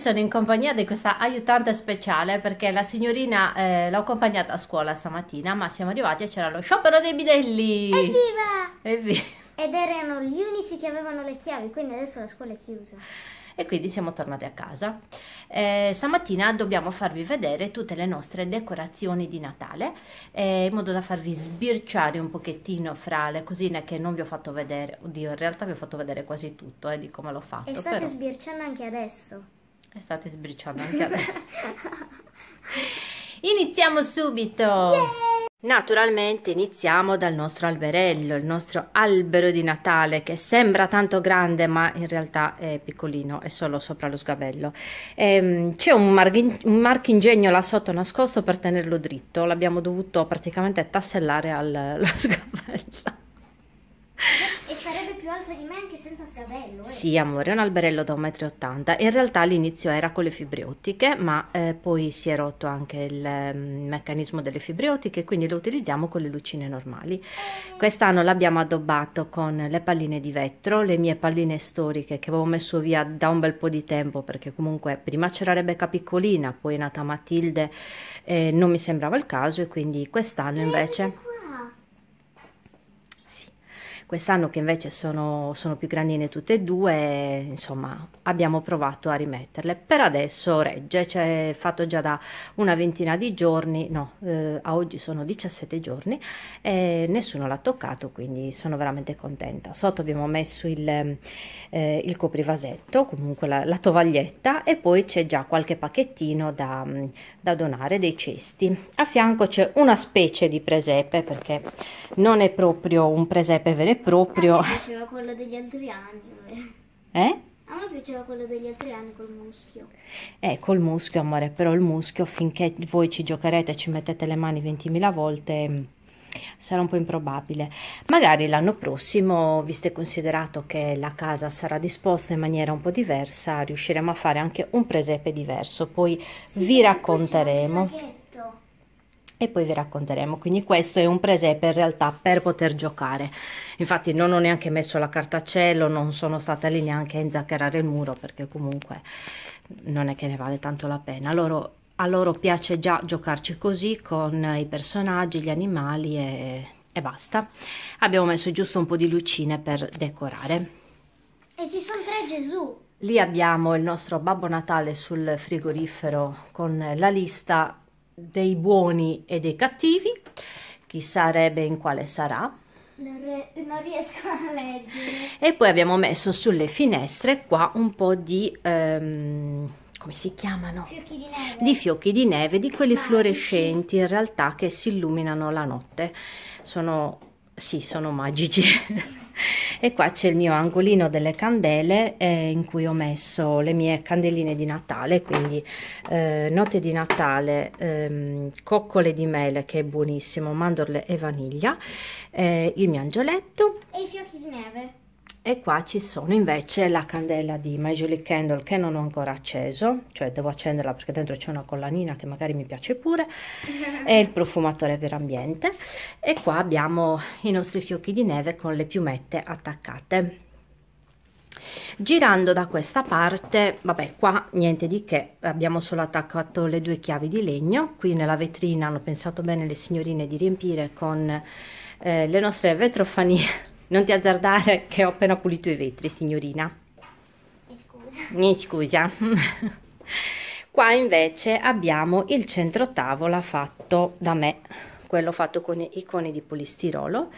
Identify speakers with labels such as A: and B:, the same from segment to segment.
A: sono in compagnia di questa aiutante speciale perché la signorina eh, l'ho accompagnata a scuola stamattina, ma siamo arrivati e c'era lo sciopero dei bidelli. Evviva! Evviva! Ed erano gli unici che avevano le chiavi, quindi adesso la scuola è chiusa. E quindi siamo tornati a casa. Eh, stamattina dobbiamo farvi vedere tutte le nostre decorazioni di Natale, eh, in modo da farvi sbirciare un pochettino fra le cosine che non vi ho fatto vedere. Oddio, in realtà vi ho fatto vedere quasi tutto, eh, di come l'ho fatto. E state però... sbirciando anche adesso. E state sbriciando anche adesso. Iniziamo subito! Yeah! Naturalmente iniziamo dal nostro alberello, il nostro albero di Natale che sembra tanto grande ma in realtà è piccolino, è solo sopra lo sgabello. Ehm, c'è un, un, marchingegno là sotto nascosto per tenerlo dritto, l'abbiamo dovuto praticamente tassellare allo sgabello alto di me anche senza sgabello. Eh. Sì, amore, è un alberello da 1,80 m. In realtà all'inizio era con le fibre ottiche, ma eh, poi si è rotto anche il eh, meccanismo delle fibre ottiche, quindi lo utilizziamo con le lucine normali. Quest'anno l'abbiamo addobbato con le palline di vetro, le mie palline storiche che avevo messo via da un bel po' di tempo, perché comunque prima c'era Rebecca piccolina, poi è nata Matilde, eh, non mi sembrava il caso e quindi quest'anno invece... Quest'anno che invece sono, sono più grandine tutte e due, insomma abbiamo provato a rimetterle. Per adesso regge, c'è fatto già da una ventina di giorni, no, eh, a oggi sono 17 giorni, e nessuno l'ha toccato, quindi sono veramente contenta. Sotto abbiamo messo il, eh, il coprivasetto, comunque la, la, tovaglietta e poi c'è già qualche pacchettino da, da donare, dei cesti. A fianco c'è una specie di presepe perché non è proprio un presepe vero e proprio... A me piaceva quello degli altri anni. Eh? A me piaceva quello degli altri anni col muschio. Eh, col muschio, amore, però il muschio finché voi ci giocherete e ci mettete le mani 20.000 volte mm, sarà un po' improbabile. Magari l'anno prossimo, visto e considerato che la casa sarà disposta in maniera un po' diversa, riusciremo a fare anche un presepe diverso, poi sì, vi racconteremo e poi vi racconteremo. Quindi questo è un presepe in realtà per poter giocare. Infatti non ho neanche messo la carta a cielo, non sono stata lì neanche a inzaccherare il muro perché comunque non è che ne vale tanto la pena. Loro, a loro piace già giocarci così con i personaggi, gli animali e, e basta. Abbiamo messo giusto un po' di lucine per decorare. E ci sono tre Gesù. Lì abbiamo il nostro Babbo Natale sul frigorifero con la lista dei buoni e dei cattivi, chissà Rebe in quale sarà. Non, non riesco a leggere. E poi abbiamo messo sulle finestre qua un po' di... Ehm, come si chiamano? Fiocchi di, di fiocchi di neve, di quelli Magici. fluorescenti in realtà che si illuminano la notte. Sono sì, sono magici. e qua c'è il mio angolino delle candele eh, in cui ho messo le mie candeline di Natale, quindi eh, note di Natale, ehm, coccole di mele che è buonissimo, mandorle e vaniglia, eh, il mio angioletto e i fiocchi di neve e qua ci sono invece la candela di My Julie Candle che non ho ancora acceso cioè devo accenderla perché dentro c'è una collanina che magari mi piace pure e il profumatore per ambiente e qua abbiamo i nostri fiocchi di neve con le piumette attaccate girando da questa parte vabbè qua niente di che abbiamo solo attaccato le due chiavi di legno qui nella vetrina hanno pensato bene le signorine di riempire con eh, le nostre vetrofanie non ti azzardare che ho appena pulito i vetri, signorina. Scusa. Mi scusa. Qua invece abbiamo il centro tavola fatto da me, quello fatto con i coni di polistirolo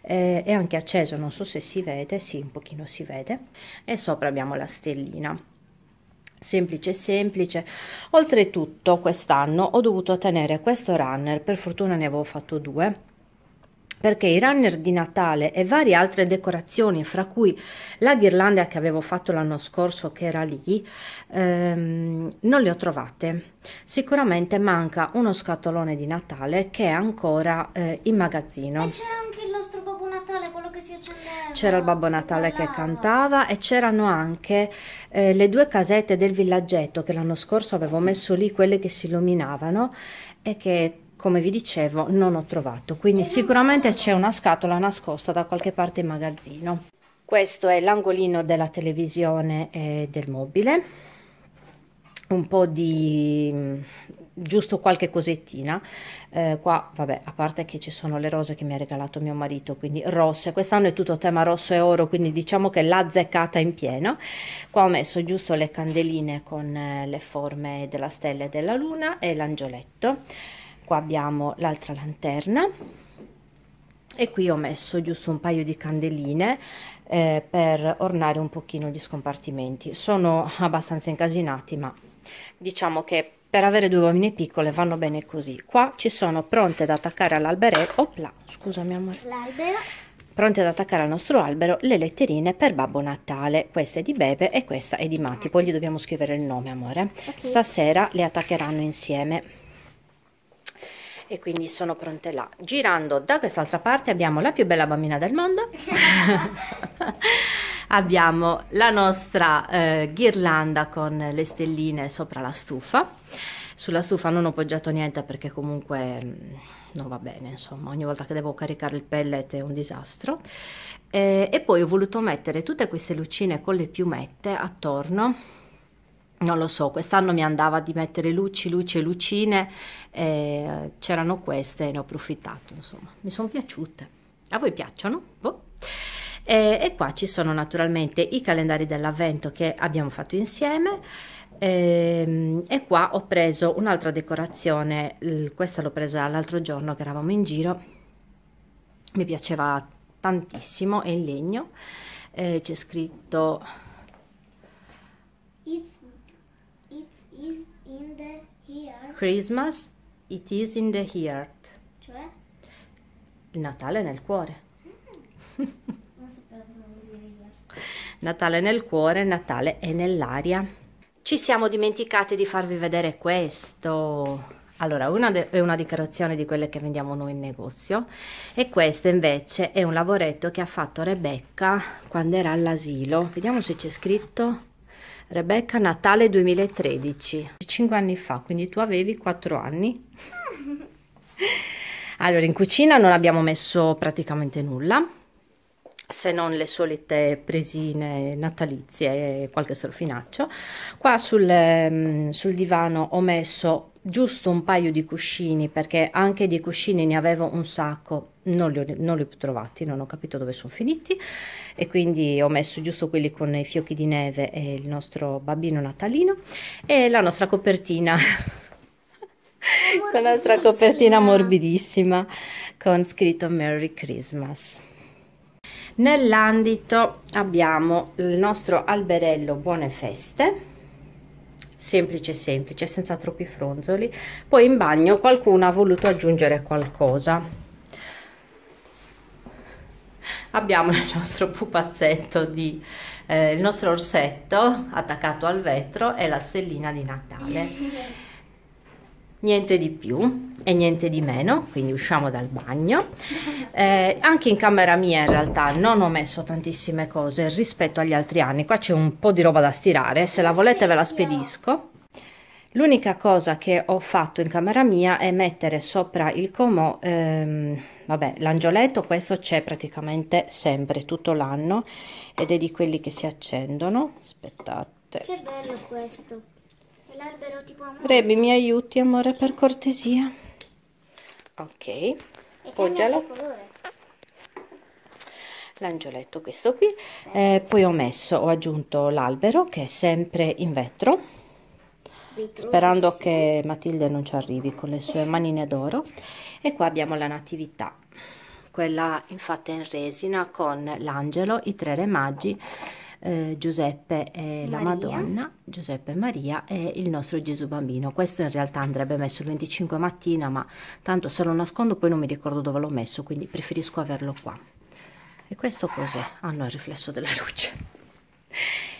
A: eh, è anche acceso, non so se si vede, sì un pochino si vede e sopra abbiamo la stellina semplice semplice oltretutto quest'anno ho dovuto tenere questo runner per fortuna ne avevo fatto due perché i runner di Natale e varie altre decorazioni, fra cui la ghirlanda che avevo fatto l'anno scorso che era lì, ehm, non le ho trovate. Sicuramente manca uno scatolone di Natale che è ancora eh, in magazzino. E c'era anche il nostro Babbo Natale, quello che si accendeva. C'era il Babbo Natale che, che cantava e c'erano anche eh, le due casette del villaggetto che l'anno scorso avevo messo lì, quelle che si illuminavano e che come vi dicevo non ho trovato quindi eh, sicuramente c'è una scatola nascosta da qualche parte in magazzino questo è l'angolino della televisione e eh, del mobile un po' di giusto qualche cosettina eh, qua vabbè a parte che ci sono le rose che mi ha regalato mio marito quindi rosse quest'anno è tutto tema rosso e oro quindi diciamo che l'ha azzeccata in pieno qua ho messo giusto le candeline con eh, le forme della stella e della luna e l'angioletto qua abbiamo l'altra lanterna e qui ho messo giusto un paio di candeline eh, per ornare un pochino gli scompartimenti sono abbastanza incasinati ma diciamo che per avere due uomini piccole vanno bene così qua ci sono pronte ad attaccare all'albero scusami amore pronte ad attaccare al nostro albero le letterine per Babbo Natale questa è di Bebe e questa è di Mati. poi gli dobbiamo scrivere il nome amore okay. stasera le attaccheranno insieme e quindi sono pronte là. Girando da quest'altra parte abbiamo la più bella bambina del mondo, abbiamo la nostra eh, ghirlanda con le stelline sopra la stufa, sulla stufa non ho poggiato niente perché comunque mm, non va bene, insomma, ogni volta che devo caricare il pellet è un disastro. E, eh, e poi ho voluto mettere tutte queste lucine con le piumette attorno non lo so, quest'anno mi andava di mettere luci, luci e lucine, eh, c'erano queste e ne ho approfittato, insomma, mi sono piaciute. A voi piacciono? Boh. Eh, e qua ci sono naturalmente i calendari dell'avvento che abbiamo fatto insieme eh, e qua ho preso un'altra decorazione, questa l'ho presa l'altro giorno che eravamo in giro, mi piaceva tantissimo, è in legno, eh, c'è scritto in the heart. Christmas, it is in the heart. Cioè? Il Natale nel cuore. Ah. Natale nel cuore, Natale è nell'aria. Ci siamo dimenticati di farvi vedere questo. Allora, una è una dichiarazione di quelle che vendiamo noi in negozio e questa invece è un lavoretto che ha fatto Rebecca quando era all'asilo. Vediamo se c'è scritto Rebecca Natale 2013 5 anni fa quindi tu avevi 4 anni allora in cucina non abbiamo messo praticamente nulla se non le solite presine natalizie e qualche strofinaccio. Qua sul, ehm, sul divano ho messo giusto un paio di cuscini perché anche di cuscini ne avevo un sacco non li, ho, non li ho trovati non ho capito dove sono finiti e quindi ho messo giusto quelli con i fiocchi di neve e il nostro bambino natalino e la nostra copertina la nostra copertina morbidissima con scritto Merry Christmas nell'andito abbiamo il nostro alberello buone feste semplice semplice senza troppi fronzoli poi in bagno qualcuno ha voluto aggiungere qualcosa abbiamo il nostro pupazzetto di eh, il nostro orsetto attaccato al vetro e la stellina di natale niente di più e niente di meno, quindi usciamo dal bagno. Eh, anche in camera mia in realtà non ho messo tantissime cose rispetto agli altri anni, qua c'è un po' di roba da stirare, se la volete ve la spedisco. L'unica cosa che ho fatto in camera mia è mettere sopra il comò, ehm, vabbè, l'angioletto, questo c'è praticamente sempre, tutto l'anno, ed è di quelli che si accendono, aspettate. Che bello questo! l'albero tipo amore. Rebi, mi aiuti, amore, per cortesia. Ok, poggialo. L'angioletto questo qui. Eh, poi ho messo, ho aggiunto l'albero che è sempre in vetro. sperando che Matilde non ci arrivi con le sue manine d'oro. E qua abbiamo la natività quella infatti in resina con l'angelo, i tre re magi eh, Giuseppe e Maria. la Madonna, Giuseppe e Maria e il nostro Gesù bambino. Questo in realtà andrebbe messo il 25 mattina, ma tanto se lo nascondo poi non mi ricordo dove l'ho messo, quindi preferisco averlo qua. E questo cos'è? Hanno ah, il riflesso della luce.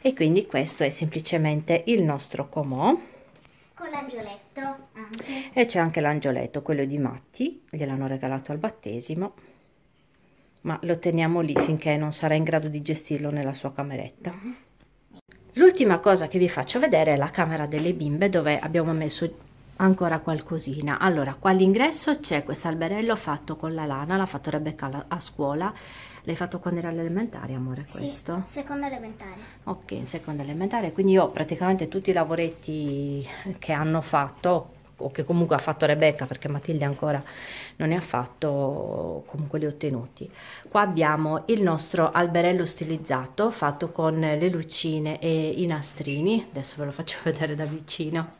A: e quindi questo è semplicemente il nostro comò. Con l'angioletto. E c'è anche l'angioletto, quello di Matti, gliel'hanno regalato al battesimo ma lo teniamo lì finché non sarà in grado di gestirlo nella sua cameretta. L'ultima cosa che vi faccio vedere è la camera delle bimbe dove abbiamo messo ancora qualcosina allora qua all'ingresso c'è questo alberello fatto con la lana l'ha fatto Rebecca a scuola l'hai fatto quando era all'elementare amore sì, questo? seconda elementare ok in seconda elementare quindi io praticamente tutti i lavoretti che hanno fatto o che comunque ha fatto Rebecca perché Matilde ancora non ne ha fatto comunque li ho ottenuti qua abbiamo il nostro alberello stilizzato fatto con le lucine e i nastrini adesso ve lo faccio vedere da vicino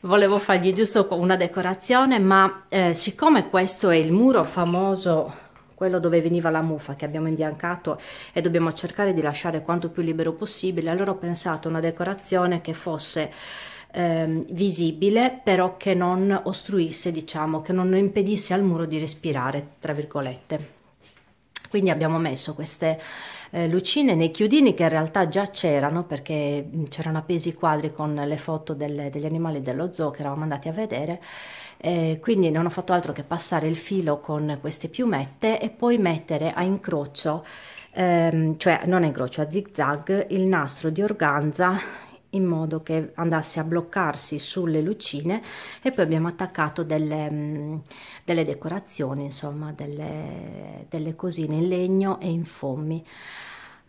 A: volevo fargli giusto una decorazione ma eh, siccome questo è il muro famoso quello dove veniva la muffa che abbiamo imbiancato e dobbiamo cercare di lasciare quanto più libero possibile allora ho pensato a una decorazione che fosse eh, visibile, però che non ostruisse, diciamo, che non impedisse al muro di respirare, tra virgolette. Quindi abbiamo messo queste eh, lucine nei chiodini che in realtà già c'erano perché c'erano appesi i quadri con le foto delle, degli animali dello zoo che eravamo andati a vedere eh, quindi non ho fatto altro che passare il filo con queste piumette e poi mettere a incrocio ehm, cioè non a incrocio a zig il nastro di organza in modo che andasse a bloccarsi sulle lucine e poi abbiamo attaccato delle, mm, delle decorazioni insomma delle, delle cosine in legno e in fommi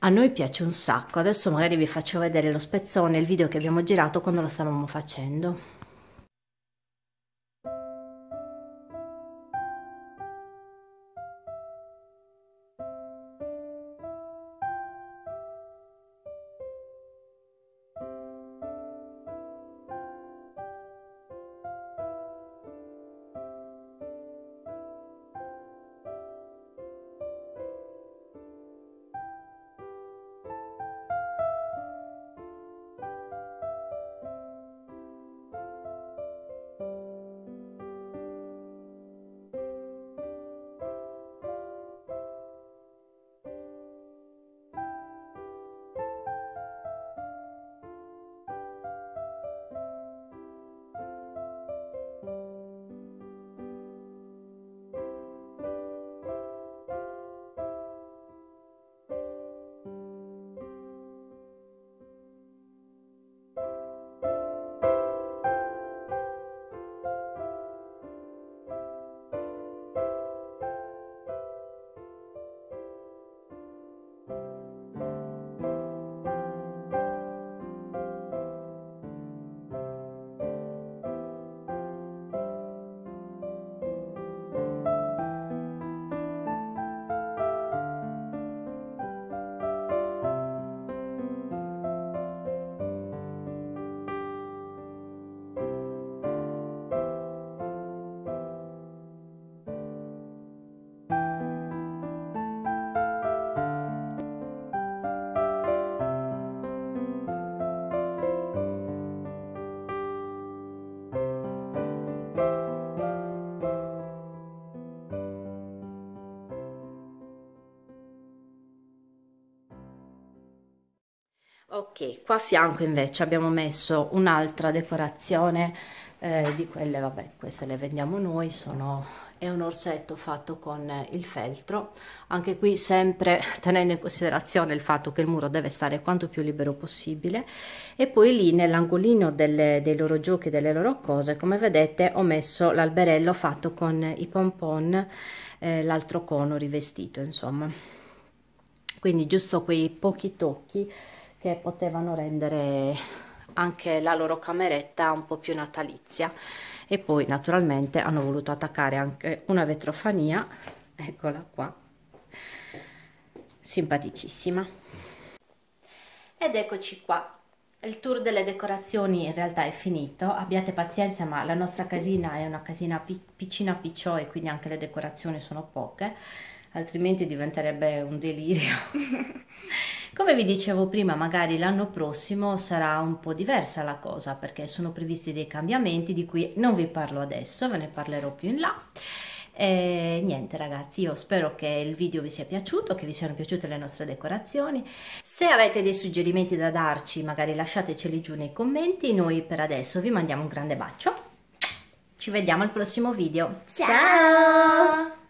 A: a noi piace un sacco adesso magari vi faccio vedere lo spezzone il video che abbiamo girato quando lo stavamo facendo Ok, qua a fianco invece abbiamo messo un'altra decorazione eh, di quelle, vabbè, queste le vendiamo noi, sono, è un orsetto fatto con il feltro, anche qui sempre tenendo in considerazione il fatto che il muro deve stare quanto più libero possibile e poi lì nell'angolino dei loro giochi, delle loro cose, come vedete ho messo l'alberello fatto con i pompon, eh, l'altro cono rivestito insomma, quindi giusto quei pochi tocchi che potevano rendere anche la loro cameretta un po' più natalizia e poi naturalmente hanno voluto attaccare anche una vetrofania eccola qua simpaticissima ed eccoci qua il tour delle decorazioni in realtà è finito, abbiate pazienza ma la nostra casina è una casina pic piccina piccio e quindi anche le decorazioni sono poche altrimenti diventerebbe un delirio. Come vi dicevo prima, magari l'anno prossimo sarà un po' diversa la cosa perché sono previsti dei cambiamenti di cui non vi parlo adesso, ve ne parlerò più in là. E niente ragazzi, io spero che il video vi sia piaciuto, che vi siano piaciute le nostre decorazioni. Se avete dei suggerimenti da darci, magari lasciateceli giù nei commenti. Noi per adesso vi mandiamo un grande bacio. Ci vediamo al prossimo video. Ciao! Ciao!